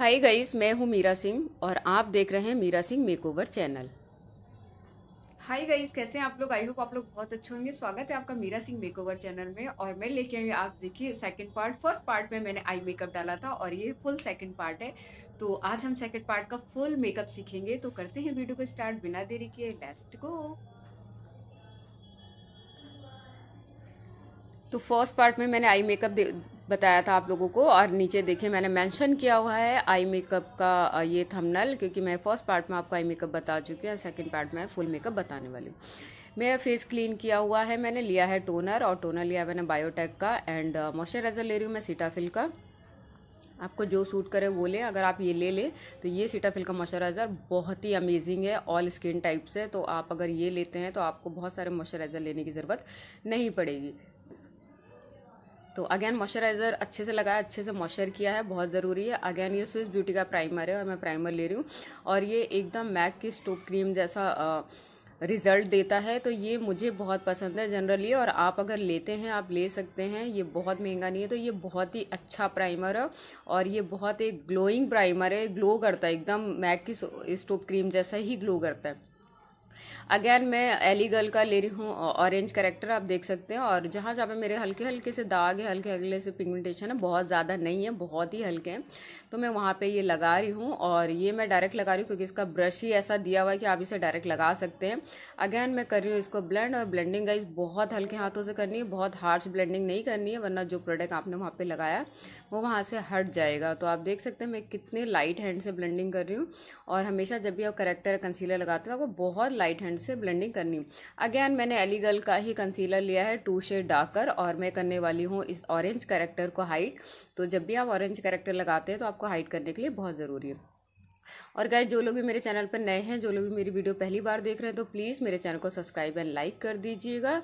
hi guys मैं हूँ मीरा सिंह और आप देख रहे हैं Meera Singh makeover channel hi guys कैसे हैं आप लोग आई होप आप लोग बहुत अच्छे होंगे स्वागत है आपका मीरा सिंह मेकओवर चैनल में और मैं लेके आई आप देखिए सेकंड पार्ट फर्स्ट पार्ट में मैंने आई मेकअप डाला था और ये फुल सेकंड पार्ट है तो आज हम सेकेंड पार्ट का फुल मेकअप सीखेंगे तो करते हैं वीडियो को स्टार्ट बिना देरी के लेस्ट को तो फर्स्ट पार्ट में मैंने आई मेकअप बताया था आप लोगों को और नीचे देखिए मैंने मेंशन किया हुआ है आई मेकअप का ये थंबनेल क्योंकि मैं फर्स्ट पार्ट में आपको आई मेकअप बता चुकी हूँ सेकंड सेकेंड पार्ट में फुल मेकअप बताने वाली हूँ मेरा फेस क्लीन किया हुआ है मैंने लिया है टोनर और टोनर लिया मैंने बायोटेक का एंड मॉइस्चराइजर ले रही हूँ मैं सीटाफिल का आपको जो सूट करे वो लें अगर आप ये ले लें तो ये सीटाफिल का मॉइस्चराइज़र बहुत ही अमेजिंग है ऑल स्किन टाइप से तो आप अगर ये लेते हैं तो आपको बहुत सारे मॉइस्चराइज़र लेने की ज़रूरत नहीं पड़ेगी तो अगेन मॉइस्चराइज़र अच्छे से लगाया अच्छे से मॉइस्चर किया है बहुत ज़रूरी है अगेन ये स्विस ब्यूटी का प्राइमर है और मैं प्राइमर ले रही हूँ और ये एकदम मैक की स्टोप क्रीम जैसा आ, रिज़ल्ट देता है तो ये मुझे बहुत पसंद है जनरली और आप अगर लेते हैं आप ले सकते हैं ये बहुत महंगा नहीं है तो ये बहुत ही अच्छा प्राइमर है और ये बहुत एक ग्लोइंग प्राइमर है ग्लो करता है एकदम मैक की स्टोप क्रीम जैसा ही ग्लो करता है अगेन मैं एली गर्ल का ले रही हूँ ऑरेंज करेक्टर आप देख सकते हैं और जहाँ जहाँ पे मेरे हल्के हल्के से दाग है हल्के हल्के से पिगमेंटेशन है बहुत ज़्यादा नहीं है बहुत ही हल्के हैं तो मैं वहाँ पर ये लगा रही हूँ और ये मैं डायरेक्ट लगा रही हूँ क्योंकि इसका ब्रश ही ऐसा दिया हुआ है कि आप इसे डायरेक्ट लगा सकते हैं अगेन मैं कर रही हूँ इसको ब्लेंड और ब्लेंडिंग गाइज बहुत हल्के हाथों से करनी है बहुत हार्श ब्लेंडिंग नहीं करनी है वरना जो प्रोडक्ट आपने वहाँ पर लगाया वो वहाँ से हट जाएगा तो आप देख सकते हैं मैं कितने लाइट हैंड से ब्लेंडिंग कर रही हूँ और हमेशा जब भी आप करेक्टर कंसीलर लगाते हैं आपको बहुत लाइट हैंड से ब्लेंडिंग करनी अगेन मैंने एलीगल का ही कंसीलर लिया है टू शेड डाकर और मैं करने वाली हूँ इस ऑरेंज करेक्टर को हाइट तो जब भी आप ऑरेंज करेक्टर लगाते हैं तो आपको हाइट करने के लिए बहुत ज़रूरी है और गाय जो लोग भी मेरे चैनल पर नए हैं जो लोग भी मेरी वीडियो पहली बार देख रहे हैं तो प्लीज़ मेरे चैनल को सब्सक्राइब एंड लाइक कर दीजिएगा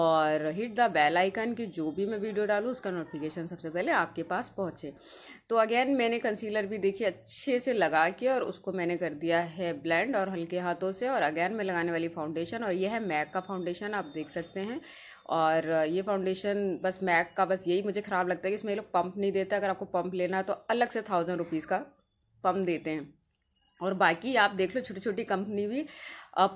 और हिट द बेल आइकन की जो भी मैं वीडियो डालूँ उसका नोटिफिकेशन सबसे पहले आपके पास पहुँचे तो अगेन मैंने कंसीलर भी देखिए अच्छे से लगा के और उसको मैंने कर दिया है ब्लेंड और हल्के हाथों से और अगेन मैं लगाने वाली फाउंडेशन और यह है मैक का फाउंडेशन आप देख सकते हैं और ये फाउंडेशन बस मैक का बस यही मुझे ख़राब लगता है कि इसमें लोग पंप नहीं देते अगर आपको पंप लेना है तो अलग से थाउजेंड रुपीज़ का पंप देते हैं और बाकी आप देख लो छोटी छोटी कंपनी भी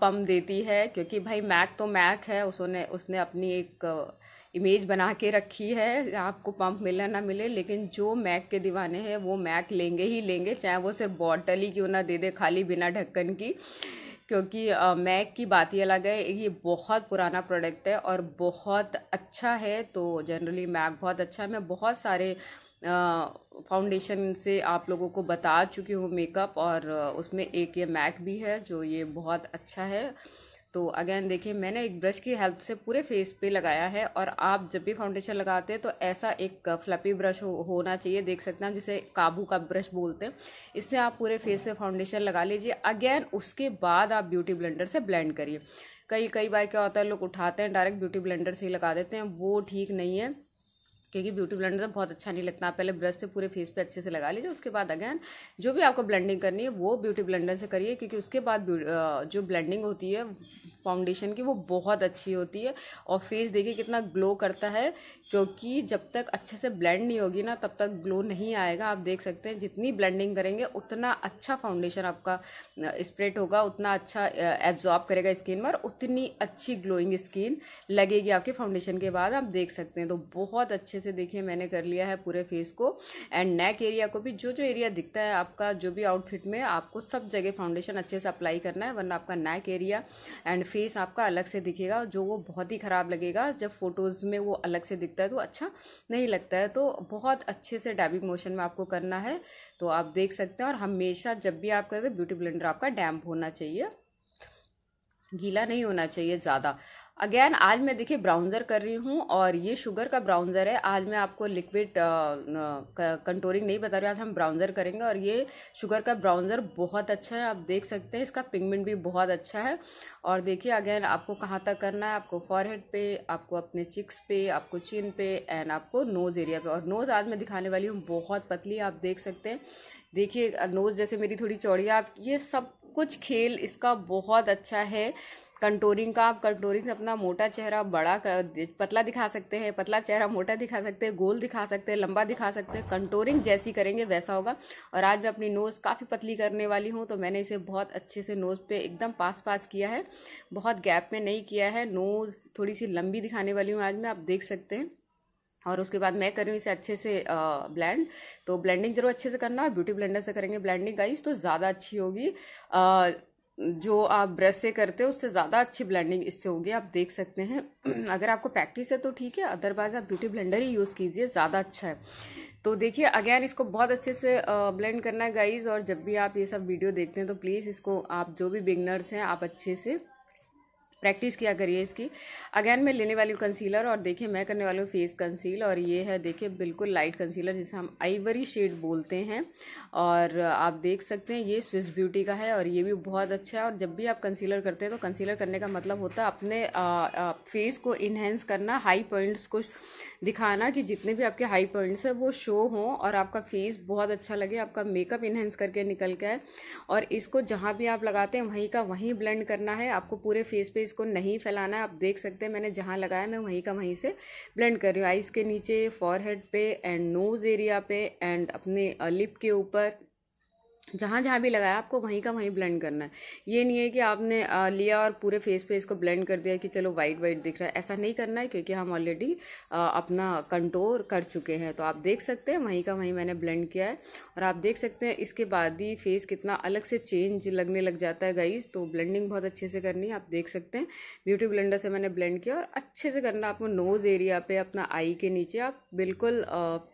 पम देती है क्योंकि भाई मैक तो मैक है उसने उसने अपनी एक इमेज बना के रखी है आपको पंप मिले ना मिले लेकिन जो मैक के दीवाने हैं वो मैक लेंगे ही लेंगे चाहे वो सिर्फ बॉटल ही क्यों ना दे दे खाली बिना ढक्कन की क्योंकि मैक की बात ही अलग है ये बहुत पुराना प्रोडक्ट है और बहुत अच्छा है तो जनरली मैक बहुत अच्छा है मैं बहुत सारे फाउंडेशन से आप लोगों को बता चुकी हूँ मेकअप और उसमें एक ये मैक भी है जो ये बहुत अच्छा है तो अगेन देखिए मैंने एक ब्रश की हेल्प से पूरे फेस पे लगाया है और आप जब भी फाउंडेशन लगाते हैं तो ऐसा एक फ्लपी ब्रश हो, होना चाहिए देख सकते हैं आप जिसे काबू का ब्रश बोलते हैं इससे आप पूरे फेस पे फाउंडेशन लगा लीजिए अगेन उसके बाद आप ब्यूटी ब्लेंडर से ब्लेंड करिए कई कई बार क्या होता है लोग उठाते हैं डायरेक्ट ब्यूटी ब्लेंडर से ही लगा देते हैं वो ठीक नहीं है क्योंकि ब्यूटी ब्लेंडर से बहुत अच्छा नहीं लगता आप पहले ब्रश से पूरे फेस पे अच्छे से लगा लीजिए उसके बाद अगेन जो भी आपको ब्लेंडिंग करनी है वो ब्यूटी ब्लेंडर से करिए क्योंकि उसके बाद जो ब्लेंडिंग होती है फाउंडेशन की वो बहुत अच्छी होती है और फेस देखिए कितना ग्लो करता है क्योंकि जब तक अच्छे से ब्लेंड नहीं होगी ना तब तक ग्लो नहीं आएगा आप देख सकते हैं जितनी ब्लेंडिंग करेंगे उतना अच्छा फाउंडेशन आपका स्प्रेड होगा उतना अच्छा एब्जॉर्ब करेगा स्किन पर उतनी अच्छी ग्लोइंग स्किन लगेगी आपके फाउंडेशन के बाद आप देख सकते हैं तो बहुत अच्छे से देखिए मैंने कर लिया है पूरे फेस को एंड नेक एरिया को भी जो जो एरिया दिखता है आपका जो भी आउटफिट में आपको सब जगह फाउंडेशन अच्छे से अप्लाई करना है वरना आपका नेक एरिया एंड फेस आपका अलग से दिखेगा जो वो बहुत ही ख़राब लगेगा जब फोटोज़ में वो अलग से दिखता है तो अच्छा नहीं लगता है तो बहुत अच्छे से डैबिंग मोशन में आपको करना है तो आप देख सकते हैं और हमेशा जब भी आप करते ब्यूटी ब्लेंडर आपका डैम्प होना चाहिए गीला नहीं होना चाहिए ज़्यादा अगेन आज मैं देखिए ब्राउन्ज़र कर रही हूँ और ये शुगर का ब्राउन्ज़र है आज मैं आपको लिक्विड कंटोरिंग नहीं बता रही आज हम ब्राउन्ज़र करेंगे और ये शुगर का ब्राउन्ज़र बहुत अच्छा है आप देख सकते हैं इसका पिगमेंट भी बहुत अच्छा है और देखिए अगेन आपको कहाँ तक करना है आपको फॉरहेड पे आपको अपने चिक्स पे आपको चिन पे एंड आपको नोज़ एरिया पे और नोज़ आज मैं दिखाने वाली हूँ बहुत पतली आप देख सकते हैं देखिए नोज़ जैसे मेरी थोड़ी चौड़ी आप ये सब कुछ खेल इसका बहुत अच्छा है कंटोरिंग का आप कंटोरिंग से अपना मोटा चेहरा बड़ा कर, पतला दिखा सकते हैं पतला चेहरा मोटा दिखा सकते हैं गोल दिखा सकते हैं लंबा दिखा सकते हैं कंटोरिंग जैसी करेंगे वैसा होगा और आज मैं अपनी नोज़ काफ़ी पतली करने वाली हूँ तो मैंने इसे बहुत अच्छे से नोज़ पे एकदम पास पास किया है बहुत गैप में नहीं किया है नोज़ थोड़ी सी लंबी दिखाने वाली हूँ आज मैं आप देख सकते हैं और उसके बाद मैं कर रही हूँ इसे अच्छे से ब्लेंड तो ब्लेंडिंग जरूर अच्छे से करना ब्यूटी ब्लेंडर से करेंगे ब्लेंडिंग गाइस तो ज़्यादा अच्छी होगी जो आप ब्रश से करते हो उससे ज़्यादा अच्छी ब्लेंडिंग इससे होगी आप देख सकते हैं अगर आपको प्रैक्टिस है तो ठीक है अदरवाइज आप ब्यूटी ब्लेंडर ही यूज़ कीजिए ज़्यादा अच्छा है तो देखिए अगेन इसको बहुत अच्छे से ब्लेंड करना है गाइज और जब भी आप ये सब वीडियो देखते हैं तो प्लीज़ इसको आप जो भी बिगनर्स हैं आप अच्छे से प्रैक्टिस किया करिए इसकी अगेन मैं लेने वाली हूँ कंसीलर और देखिए मैं करने वाली हूँ फेस कंसील और ये है देखिए बिल्कुल लाइट कंसीलर जिसे हम आइवरी शेड बोलते हैं और आप देख सकते हैं ये स्विस ब्यूटी का है और ये भी बहुत अच्छा है और जब भी आप कंसीलर करते हैं तो कंसीलर करने का मतलब होता है अपने आ, आ, फेस को इन्हेंस करना हाई पॉइंट्स को दिखाना कि जितने भी आपके हाई पॉइंट्स हैं वो शो हों और आपका फेस बहुत अच्छा लगे आपका मेकअप इन्हेंस करके निकल के और इसको जहाँ भी आप लगाते हैं वहीं का वहीं ब्लेंड करना है आपको पूरे फेस पे इसको नहीं फैलाना है आप देख सकते हैं मैंने जहाँ लगाया मैं वहीं का वहीं से ब्लेंड कर रही हूँ आइज़ के नीचे फॉरहेड पे एंड नोज़ एरिया पे एंड अपने लिप के ऊपर जहाँ जहाँ भी लगाया आपको वहीं का वहीं ब्लेंड करना है ये नहीं है कि आपने लिया और पूरे फेस पे इसको ब्लेंड कर दिया कि चलो वाइट वाइट दिख रहा है ऐसा नहीं करना है क्योंकि हम ऑलरेडी अपना कंटोर कर चुके हैं तो आप देख सकते हैं वहीं का वहीं मैंने ब्लेंड किया है और आप देख सकते हैं इसके बाद ही फेस कितना अलग से चेंज लगने लग जाता है गाइज तो ब्लेंडिंग बहुत अच्छे से करनी है आप देख सकते हैं ब्यूटी ब्लेंडर से मैंने ब्लेंड किया और अच्छे से करना आपको नोज़ एरिया पर अपना आई के नीचे आप बिल्कुल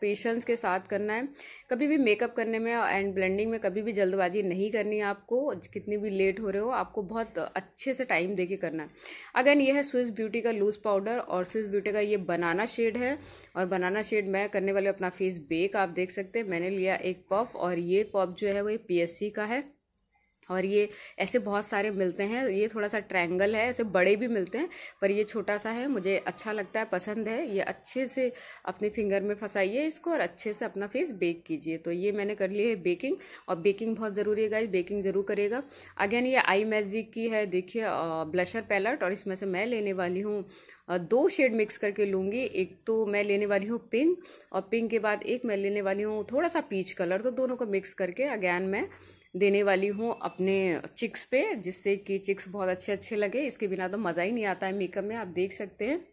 पेशेंस के साथ करना है कभी भी मेकअप करने में एंड ब्लेंडिंग में कभी भी भी जल्दबाजी नहीं करनी आपको कितनी भी लेट हो रहे हो आपको बहुत अच्छे से टाइम दे के करना है अगेन ये है स्विस ब्यूटी का लूज़ पाउडर और स्विस ब्यूटी का ये बनाना शेड है और बनाना शेड मैं करने वाले अपना फेस बेक आप देख सकते हैं मैंने लिया एक पॉप और ये पॉप जो है वो ये पी का है और ये ऐसे बहुत सारे मिलते हैं ये थोड़ा सा ट्रायंगल है ऐसे बड़े भी मिलते हैं पर ये छोटा सा है मुझे अच्छा लगता है पसंद है ये अच्छे से अपने फिंगर में फंसाइए इसको और अच्छे से अपना फेस बेक कीजिए तो ये मैंने कर ली है बेकिंग और बेकिंग बहुत ज़रूरी है गाइज बेकिंग ज़रूर करेगा अगेन ये आई मैजिक की है देखिए ब्लशर पैलेट और इसमें से मैं लेने वाली हूँ दो शेड मिक्स करके लूँगी एक तो मैं लेने वाली हूँ पिंक और पिंक के बाद एक मैं लेने वाली हूँ थोड़ा सा पीच कलर तो दोनों को मिक्स करके अगैन मैं देने वाली हूँ अपने चिक्स पे जिससे कि चिक्स बहुत अच्छे अच्छे लगे इसके बिना तो मज़ा ही नहीं आता है मेकअप में आप देख सकते हैं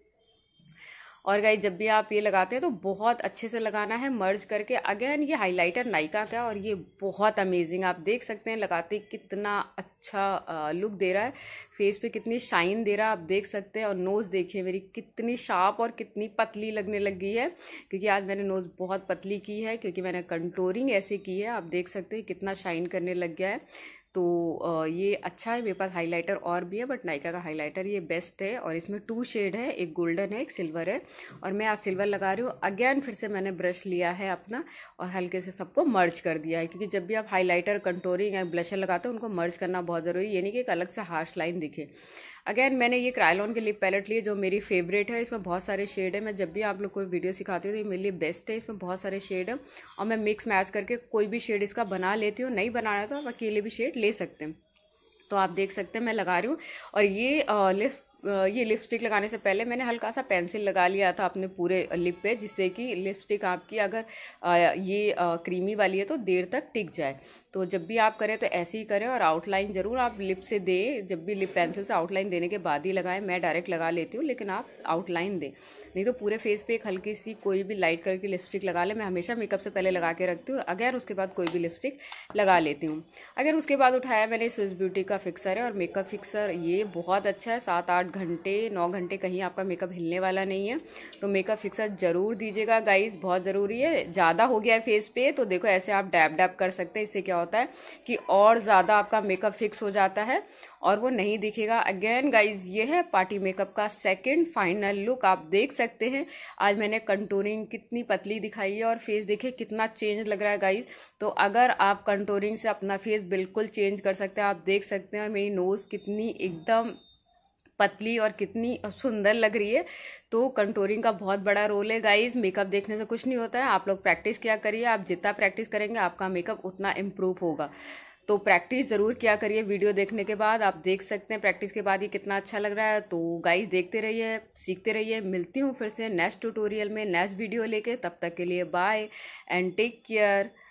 और गाइज जब भी आप ये लगाते हैं तो बहुत अच्छे से लगाना है मर्ज करके अगेन ये हाइलाइटर नाइका का और ये बहुत अमेजिंग आप देख सकते हैं लगाते कितना अच्छा लुक दे रहा है फेस पे कितनी शाइन दे रहा है आप देख सकते हैं और नोज़ देखिए मेरी कितनी शार्प और कितनी पतली लगने लग गई है क्योंकि आज मैंने नोज़ बहुत पतली की है क्योंकि मैंने कंटोरिंग ऐसे की है आप देख सकते हैं कितना शाइन करने लग गया है तो ये अच्छा है मेरे पास हाइलाइटर और भी है बट नायका का हाइलाइटर ये बेस्ट है और इसमें टू शेड है एक गोल्डन है एक सिल्वर है और मैं आज सिल्वर लगा रही हूँ अगेन फिर से मैंने ब्रश लिया है अपना और हल्के से सबको मर्ज कर दिया है क्योंकि जब भी आप हाईलाइटर कंटोरिंग या ब्लशर लगाते हो उनको मर्ज करना बहुत ज़रूरी है ये नहीं कि एक अलग से हार्श लाइन दिखे अगेन मैंने ये क्रायलॉन के लिप पैलेट लिए जो मेरी फेवरेट है इसमें बहुत सारे शेड है मैं जब भी आप लोग को वीडियो सिखाती हूँ तो ये मेरे लिए बेस्ट है इसमें बहुत सारे शेड है और मैं मिक्स मैच करके कोई भी शेड इसका बना लेती हूँ नहीं बनाना तो आप अकेले भी शेड ले सकते हैं तो आप देख सकते हैं मैं लगा रही हूँ और ये लिप ये लिपस्टिक लगाने से पहले मैंने हल्का सा पेंसिल लगा लिया था अपने पूरे लिप पे जिससे कि लिपस्टिक आपकी अगर ये क्रीमी वाली है तो देर तक टिक जाए तो जब भी आप करें तो ऐसे ही करें और आउटलाइन ज़रूर आप लिप से दें जब भी लिप पेंसिल से आउटलाइन देने के बाद ही लगाएं मैं डायरेक्ट लगा लेती हूँ लेकिन आप आउटलाइन दें नहीं तो पूरे फेस पे एक हल्की सी कोई भी लाइट कलर की लिपस्टिक लगा लें मैं हमेशा मेकअप से पहले लगा के रखती हूँ अगर उसके बाद कोई भी लिपस्टिक लगा लेती हूँ अगर उसके बाद उठाया मैंने स्विस ब्यूटी का फिक्सर है और मेकअप फिक्सर ये बहुत अच्छा है सात आठ घंटे नौ घंटे कहीं आपका मेकअप हिलने वाला नहीं है तो मेकअप फिक्सर ज़रूर दीजिएगा गाइज बहुत ज़रूरी है ज़्यादा हो गया है फेस पे तो देखो ऐसे आप डैप डैप कर सकते हैं इससे क्या होता है कि और ज़्यादा आपका मेकअप फिक्स हो जाता है और वो नहीं दिखेगा अगेन गाइज ये है पार्टी मेकअप का सेकंड फाइनल लुक आप देख सकते हैं आज मैंने कंटूरिंग कितनी पतली दिखाई है और फेस देखे कितना चेंज लग रहा है गाइज तो अगर आप कंटूरिंग से अपना फेस बिल्कुल चेंज कर सकते हैं आप देख सकते हैं मेरी नोज़ कितनी एकदम पतली और कितनी सुंदर लग रही है तो कंटोरिंग का बहुत बड़ा रोल है गाइज मेकअप देखने से कुछ नहीं होता है आप लोग प्रैक्टिस क्या करिए आप जितना प्रैक्टिस करेंगे आपका मेकअप उतना इम्प्रूव होगा तो प्रैक्टिस ज़रूर किया करिए वीडियो देखने के बाद आप देख सकते हैं प्रैक्टिस के बाद ये कितना अच्छा लग रहा है तो गाइज देखते रहिए सीखते रहिए मिलती हूँ फिर से नेक्स्ट ट्यूटोरियल में नेक्स्ट वीडियो लेके तब तक के लिए बाय एंड टेक केयर